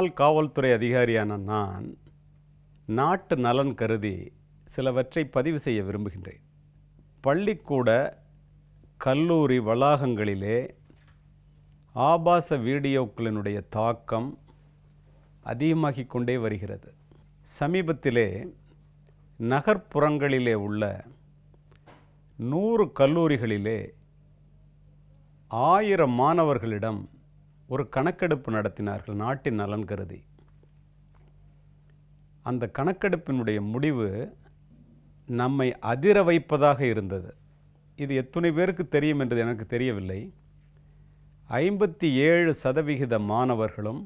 முன்னாள் காவல்துறை அதிகாரியான நான் நாட்டு நலன் கருதி சிலவற்றை பதிவு செய்ய விரும்புகின்றேன் பள்ளிக்கூட கல்லூரி வளாகங்களிலே ஆபாச வீடியோக்களினுடைய தாக்கம் அதிகமாகிக் கொண்டே வருகிறது சமீபத்திலே நகர்ப்புறங்களிலே உள்ள நூறு கல்லூரிகளிலே ஆயிரம் மாணவர்களிடம் ஒரு கணக்கெடுப்பு நடத்தினார்கள் நாட்டின் நலன் கருதி அந்த கணக்கெடுப்பினுடைய முடிவு நம்மை அதிர வைப்பதாக இருந்தது இது எத்தனை பேருக்கு தெரியும் என்று எனக்கு தெரியவில்லை ஐம்பத்தி ஏழு சதவிகித மாணவர்களும்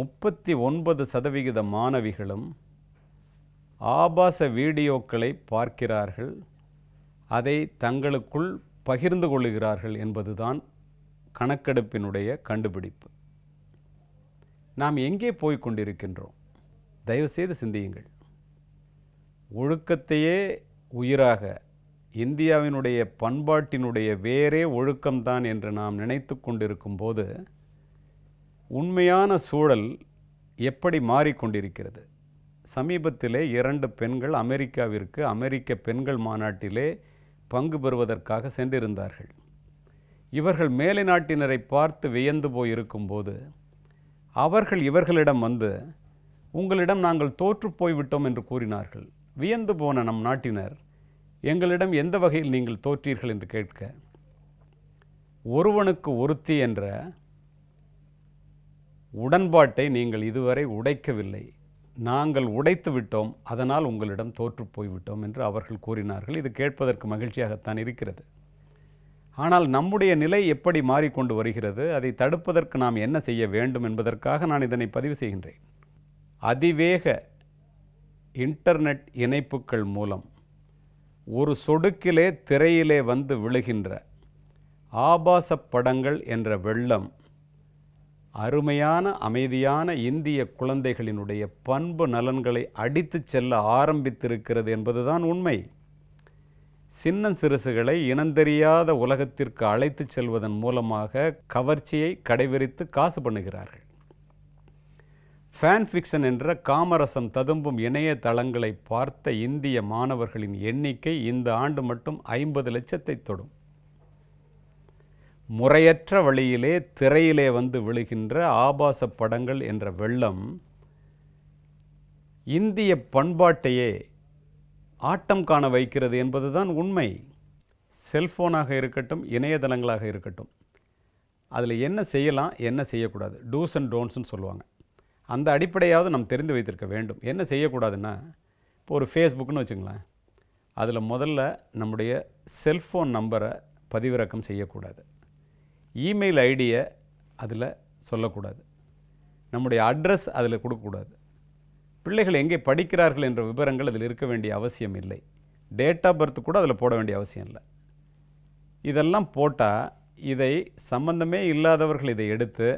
முப்பத்தி ஒன்பது சதவிகித மாணவிகளும் ஆபாச வீடியோக்களை பார்க்கிறார்கள் அதை தங்களுக்குள் பகிர்ந்து கொள்கிறார்கள் என்பதுதான் கணக்கெடுப்பினுடைய கண்டுபிடிப்பு நாம் எங்கே போய் கொண்டிருக்கின்றோம் தயவுசெய்து சிந்தியுங்கள் ஒழுக்கத்தையே உயிராக இந்தியாவினுடைய பண்பாட்டினுடைய வேறே ஒழுக்கம்தான் என்று நாம் நினைத்து கொண்டிருக்கும் போது உண்மையான சூழல் எப்படி மாறிக்கொண்டிருக்கிறது சமீபத்திலே இரண்டு பெண்கள் அமெரிக்காவிற்கு அமெரிக்க பெண்கள் மாநாட்டிலே பங்கு பெறுவதற்காக சென்றிருந்தார்கள் இவர்கள் மேலை நாட்டினரை பார்த்து வியந்து போயிருக்கும்போது அவர்கள் இவர்களிடம் வந்து உங்களிடம் நாங்கள் தோற்று போய்விட்டோம் என்று கூறினார்கள் வியந்து போன நம் நாட்டினர் எங்களிடம் எந்த வகையில் நீங்கள் தோற்றீர்கள் என்று கேட்க ஒருவனுக்கு ஒருத்தி என்ற உடன்பாட்டை நீங்கள் இதுவரை உடைக்கவில்லை நாங்கள் உடைத்து விட்டோம் அதனால் உங்களிடம் தோற்று போய்விட்டோம் என்று அவர்கள் கூறினார்கள் இது கேட்பதற்கு மகிழ்ச்சியாகத்தான் இருக்கிறது ஆனால் நம்முடைய நிலை எப்படி மாறிக்கொண்டு வருகிறது அதை தடுப்பதற்கு நாம் என்ன செய்ய வேண்டும் என்பதற்காக நான் இதனை பதிவு செய்கின்றேன் அதிவேக இன்டர்நெட் இணைப்புகள் மூலம் ஒரு சொடுக்கிலே திரையிலே வந்து விழுகின்ற ஆபாச படங்கள் என்ற வெள்ளம் அருமையான அமைதியான இந்திய குழந்தைகளினுடைய பண்பு நலன்களை அடித்துச் செல்ல ஆரம்பித்திருக்கிறது என்பதுதான் உண்மை சின்ன சிறுசுகளை இனந்தெரியாத உலகத்திற்கு அழைத்து செல்வதன் மூலமாக கவர்ச்சியை கடைபிடித்து காசு பண்ணுகிறார்கள் ஃபேன் ஃபிக்ஷன் என்ற காமரசம் ததும்பும் இணைய தளங்களை பார்த்த இந்திய மாணவர்களின் எண்ணிக்கை இந்த ஆண்டு மட்டும் ஐம்பது லட்சத்தை தொடும் முறையற்ற வழியிலே திரையிலே வந்து விழுகின்ற ஆபாச படங்கள் என்ற வெள்ளம் இந்திய பண்பாட்டையே ஆட்டம் காண வைக்கிறது என்பது தான் உண்மை செல்ஃபோனாக இருக்கட்டும் இணையதளங்களாக இருக்கட்டும் அதில் என்ன செய்யலாம் என்ன செய்யக்கூடாது டூஸ் அண்ட் டோன்ட்ஸ்ன்னு சொல்லுவாங்க அந்த அடிப்படையாவது நம்ம தெரிந்து வைத்திருக்க வேண்டும் என்ன செய்யக்கூடாதுன்னா இப்போ ஒரு ஃபேஸ்புக்னு வச்சுங்களேன் அதில் முதல்ல நம்முடைய செல்ஃபோன் நம்பரை பதிவிறக்கம் செய்யக்கூடாது இமெயில் ஐடியை அதில் சொல்லக்கூடாது நம்முடைய அட்ரஸ் அதில் கொடுக்கக்கூடாது பிள்ளைகள் எங்கே படிக்கிறார்கள் என்ற விவரங்கள் அதில் இருக்க வேண்டிய அவசியம் இல்லை டேட் ஆஃப் பர்த் கூட அதில் போட வேண்டிய அவசியம் இல்லை இதெல்லாம் போட்டால் இதை சம்பந்தமே இல்லாதவர்கள் இதை எடுத்து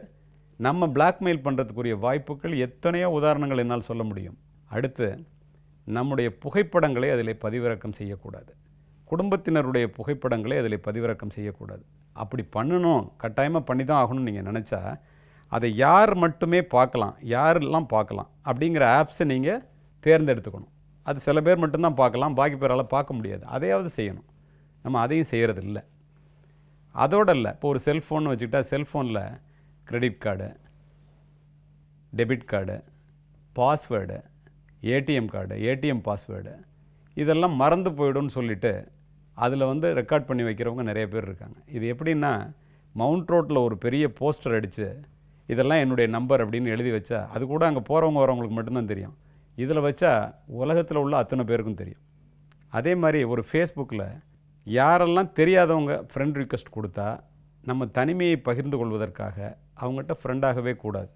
நம்ம பிளாக்மெயில் பண்ணுறதுக்குரிய வாய்ப்புகள் எத்தனையோ உதாரணங்கள் என்னால் சொல்ல முடியும் அடுத்து நம்முடைய புகைப்படங்களை அதில் பதிவிறக்கம் செய்யக்கூடாது குடும்பத்தினருடைய புகைப்படங்களை அதில் பதிவிறக்கம் செய்யக்கூடாது அப்படி பண்ணணும் கட்டாயமாக பண்ணி தான் ஆகணும்னு நீங்கள் நினச்சா அதை யார் மட்டுமே பார்க்கலாம் யாரெல்லாம் பார்க்கலாம் அப்படிங்கிற ஆப்ஸை நீங்கள் தேர்ந்தெடுத்துக்கணும் அது சில பேர் மட்டும்தான் பார்க்கலாம் பாக்கி பேரால் பார்க்க முடியாது அதையாவது செய்யணும் நம்ம அதையும் செய்கிறது இல்லை அதோட இல்லை இப்போ ஒரு செல்ஃபோன் வச்சுக்கிட்டால் செல்ஃபோனில் credit card debit card password ATM card ATM password இதெல்லாம் மறந்து போயிடும்னு சொல்லிவிட்டு அதில் வந்து ரெக்கார்ட் பண்ணி வைக்கிறவங்க நிறைய பேர் இருக்காங்க இது எப்படின்னா மவுண்ட் ரோட்டில் ஒரு பெரிய போஸ்டர் அடித்து இதெல்லாம் என்னுடைய நம்பர் அப்படின்னு எழுதி வச்சா அது கூட அங்கே போகிறவங்க வரவங்களுக்கு மட்டும்தான் தெரியும் இதில் வச்சா உலகத்தில் உள்ள அத்தனை பேருக்கும் தெரியும் அதே மாதிரி ஒரு ஃபேஸ்புக்கில் யாரெல்லாம் தெரியாதவங்க ஃப்ரெண்ட் ரிக்வெஸ்ட் கொடுத்தா நம்ம தனிமையை பகிர்ந்து கொள்வதற்காக அவங்ககிட்ட ஃப்ரெண்டாகவே கூடாது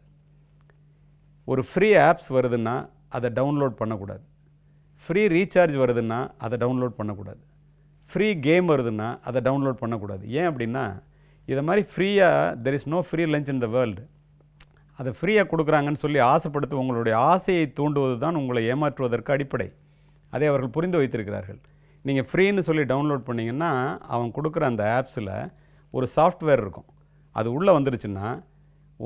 ஒரு ஃப்ரீ ஆப்ஸ் வருதுன்னா அதை டவுன்லோட் பண்ணக்கூடாது ஃப்ரீ ரீசார்ஜ் வருதுன்னா அதை டவுன்லோட் பண்ணக்கூடாது ஃப்ரீ கேம் வருதுன்னா அதை டவுன்லோட் பண்ணக்கூடாது ஏன் அப்படின்னா இதை மாதிரி ஃப்ரீயாக there is no free lunch in the world அதை ஃப்ரீயாக கொடுக்குறாங்கன்னு சொல்லி ஆசைப்படுத்து உங்களுடைய ஆசையை தூண்டுவது தான் உங்களை ஏமாற்றுவதற்கு அடிப்படை அதை அவர்கள் புரிந்து வைத்திருக்கிறார்கள் நீங்கள் ஃப்ரீன்னு சொல்லி டவுன்லோட் பண்ணிங்கன்னா அவன் கொடுக்குற அந்த ஆப்ஸில் ஒரு சாஃப்ட்வேர் இருக்கும் அது உள்ளே வந்துருச்சுன்னா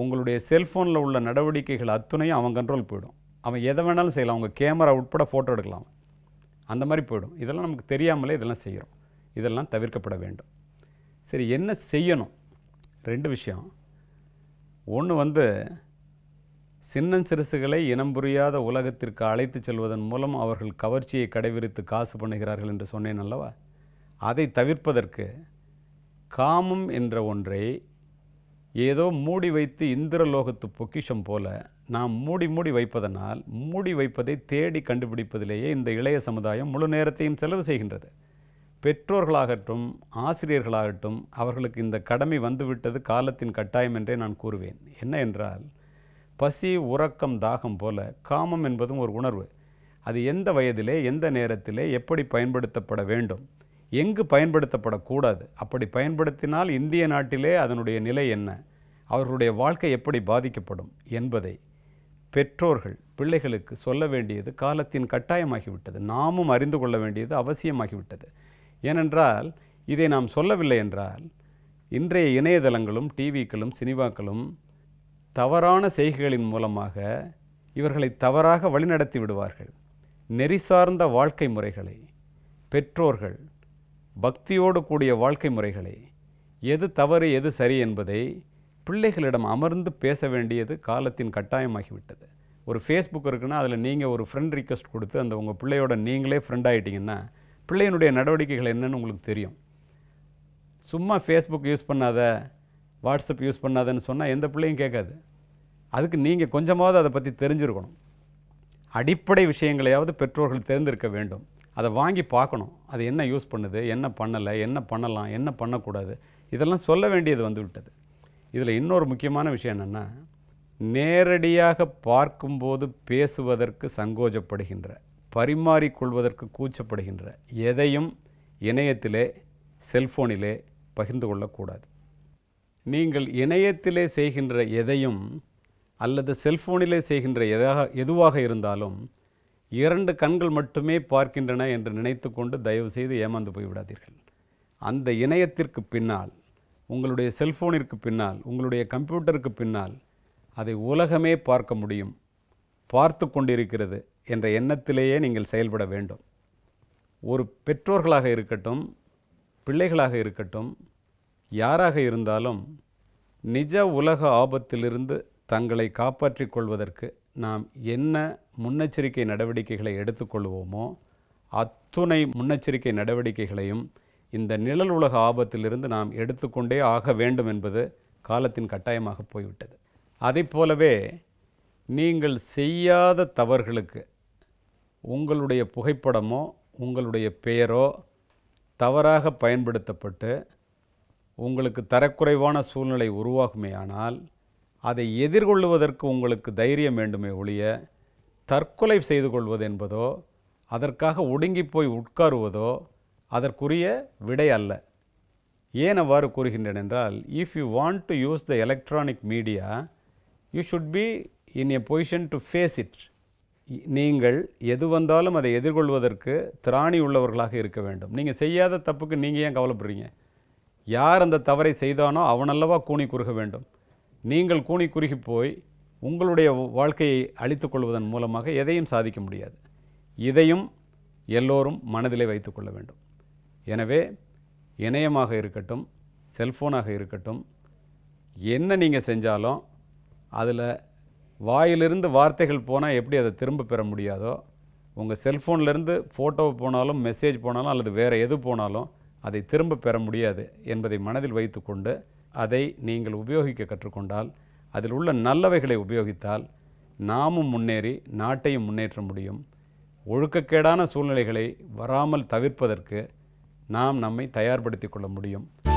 உங்களுடைய செல்ஃபோனில் உள்ள நடவடிக்கைகள் அத்துணையும் அவன் கண்ட்ரோல் போயிடும் அவன் எதை வேணாலும் செய்யலாம் அவங்க கேமரா உட்பட ஃபோட்டோ எடுக்கலாம் அந்த மாதிரி போயிடும் இதெல்லாம் நமக்கு தெரியாமலே இதெல்லாம் செய்கிறோம் இதெல்லாம் தவிர்க்கப்பட வேண்டும் சரி என்ன செய்யணும் ரெண்டு விஷயம் ஒன்று வந்து சின்னஞ்சிறுசுகளை சிறுசுகளை இனம் புரியாத உலகத்திற்கு அழைத்து செல்வதன் மூலம் அவர்கள் கவர்ச்சியை கடைவிரித்து காசு பண்ணுகிறார்கள் என்று சொன்னேன் அல்லவா அதை தவிர்ப்பதற்கு காமம் என்ற ஒன்றை ஏதோ மூடி வைத்து இந்திரலோகத்து பொக்கிஷம் போல நாம் மூடி மூடி வைப்பதனால் மூடி வைப்பதை தேடி கண்டுபிடிப்பதிலேயே இந்த இளைய சமுதாயம் முழு நேரத்தையும் செலவு செய்கின்றது பெற்றோர்களாகட்டும் ஆசிரியர்களாகட்டும் அவர்களுக்கு இந்த கடமை வந்துவிட்டது காலத்தின் கட்டாயம் என்றே நான் கூறுவேன் என்ன என்றால் பசி உறக்கம் தாகம் போல காமம் என்பதும் ஒரு உணர்வு அது எந்த வயதிலே எந்த நேரத்திலே எப்படி பயன்படுத்தப்பட வேண்டும் எங்கு பயன்படுத்தப்படக்கூடாது அப்படி பயன்படுத்தினால் இந்திய நாட்டிலே அதனுடைய நிலை என்ன அவர்களுடைய வாழ்க்கை எப்படி பாதிக்கப்படும் என்பதை பெற்றோர்கள் பிள்ளைகளுக்கு சொல்ல வேண்டியது காலத்தின் கட்டாயமாகிவிட்டது நாமும் அறிந்து கொள்ள வேண்டியது அவசியமாகிவிட்டது ஏனென்றால் இதை நாம் சொல்லவில்லை என்றால் இன்றைய இணையதளங்களும் டிவிக்களும் சினிமாக்களும் தவறான செய்கைகளின் மூலமாக இவர்களை தவறாக வழிநடத்தி விடுவார்கள் நெறி சார்ந்த வாழ்க்கை முறைகளை பெற்றோர்கள் பக்தியோடு கூடிய வாழ்க்கை முறைகளை எது தவறு எது சரி என்பதை பிள்ளைகளிடம் அமர்ந்து பேச வேண்டியது காலத்தின் கட்டாயமாகிவிட்டது ஒரு ஃபேஸ்புக் இருக்குன்னா அதில் நீங்கள் ஒரு ஃப்ரெண்ட் ரிக்வஸ்ட் கொடுத்து அந்த உங்கள் பிள்ளையோட நீங்களே ஃப்ரெண்ட் ஆகிட்டிங்கன்னா பிள்ளையினுடைய நடவடிக்கைகள் என்னென்னு உங்களுக்கு தெரியும் சும்மா ஃபேஸ்புக் யூஸ் பண்ணாத வாட்ஸ்அப் யூஸ் பண்ணாதன்னு சொன்னால் எந்த பிள்ளையும் கேட்காது அதுக்கு நீங்கள் கொஞ்சமாவது அதை பற்றி தெரிஞ்சிருக்கணும் அடிப்படை விஷயங்களையாவது பெற்றோர்கள் தெரிந்திருக்க வேண்டும் அதை வாங்கி பார்க்கணும் அது என்ன யூஸ் பண்ணுது என்ன பண்ணலை என்ன பண்ணலாம் என்ன பண்ணக்கூடாது இதெல்லாம் சொல்ல வேண்டியது வந்து விட்டது இதில் இன்னொரு முக்கியமான விஷயம் என்னென்னா நேரடியாக பார்க்கும்போது பேசுவதற்கு சங்கோஜப்படுகின்ற பரிமாறிக்கொள்வதற்கு கூச்சப்படுகின்ற எதையும் இணையத்திலே செல்ஃபோனிலே பகிர்ந்து கொள்ளக்கூடாது நீங்கள் இணையத்திலே செய்கின்ற எதையும் அல்லது செல்ஃபோனிலே செய்கின்ற எதாக எதுவாக இருந்தாலும் இரண்டு கண்கள் மட்டுமே பார்க்கின்றன என்று நினைத்து கொண்டு தயவு செய்து ஏமாந்து போய்விடாதீர்கள் அந்த இணையத்திற்கு பின்னால் உங்களுடைய செல்ஃபோனிற்கு பின்னால் உங்களுடைய கம்ப்யூட்டருக்கு பின்னால் அதை உலகமே பார்க்க முடியும் பார்த்து கொண்டிருக்கிறது என்ற எண்ணத்திலேயே நீங்கள் செயல்பட வேண்டும் ஒரு பெற்றோர்களாக இருக்கட்டும் பிள்ளைகளாக இருக்கட்டும் யாராக இருந்தாலும் நிஜ உலக ஆபத்திலிருந்து தங்களை காப்பாற்றிக் கொள்வதற்கு நாம் என்ன முன்னெச்சரிக்கை நடவடிக்கைகளை எடுத்துக்கொள்வோமோ அத்துணை முன்னெச்சரிக்கை நடவடிக்கைகளையும் இந்த நிழல் உலக ஆபத்திலிருந்து நாம் எடுத்துக்கொண்டே ஆக வேண்டும் என்பது காலத்தின் கட்டாயமாக போய்விட்டது அதை போலவே நீங்கள் செய்யாத தவறுகளுக்கு உங்களுடைய புகைப்படமோ உங்களுடைய பெயரோ தவறாக பயன்படுத்தப்பட்டு உங்களுக்கு தரக்குறைவான சூழ்நிலை உருவாகுமே ஆனால் அதை எதிர்கொள்வதற்கு உங்களுக்கு தைரியம் வேண்டுமே ஒழிய தற்கொலை செய்து கொள்வது என்பதோ அதற்காக ஒடுங்கி போய் உட்காருவதோ அதற்குரிய விடை அல்ல ஏன் அவ்வாறு கூறுகின்றேன் என்றால் if you want to use the electronic media you should be in a position to face it நீங்கள் எது வந்தாலும் அதை எதிர்கொள்வதற்கு திராணி உள்ளவர்களாக இருக்க வேண்டும் நீங்கள் செய்யாத தப்புக்கு நீங்கள் ஏன் கவலைப்படுறீங்க யார் அந்த தவறை செய்தானோ அவனல்லவா கூணி குறுக வேண்டும் நீங்கள் கூணி குறுகி போய் உங்களுடைய வாழ்க்கையை அழித்து கொள்வதன் மூலமாக எதையும் சாதிக்க முடியாது இதையும் எல்லோரும் மனதிலே வைத்து கொள்ள வேண்டும் எனவே இணையமாக இருக்கட்டும் செல்ஃபோனாக இருக்கட்டும் என்ன நீங்கள் செஞ்சாலும் அதில் வாயிலிருந்து வார்த்தைகள் போனால் எப்படி அதை திரும்ப பெற முடியாதோ உங்கள் செல்ஃபோன்லேருந்து ஃபோட்டோ போனாலும் மெசேஜ் போனாலும் அல்லது வேறு எது போனாலும் அதை திரும்ப பெற முடியாது என்பதை மனதில் வைத்துக்கொண்டு அதை நீங்கள் உபயோகிக்க கற்றுக்கொண்டால் அதில் உள்ள நல்லவைகளை உபயோகித்தால் நாமும் முன்னேறி நாட்டையும் முன்னேற்ற முடியும் ஒழுக்கக்கேடான சூழ்நிலைகளை வராமல் தவிர்ப்பதற்கு நாம் நம்மை தயார்படுத்தி கொள்ள முடியும்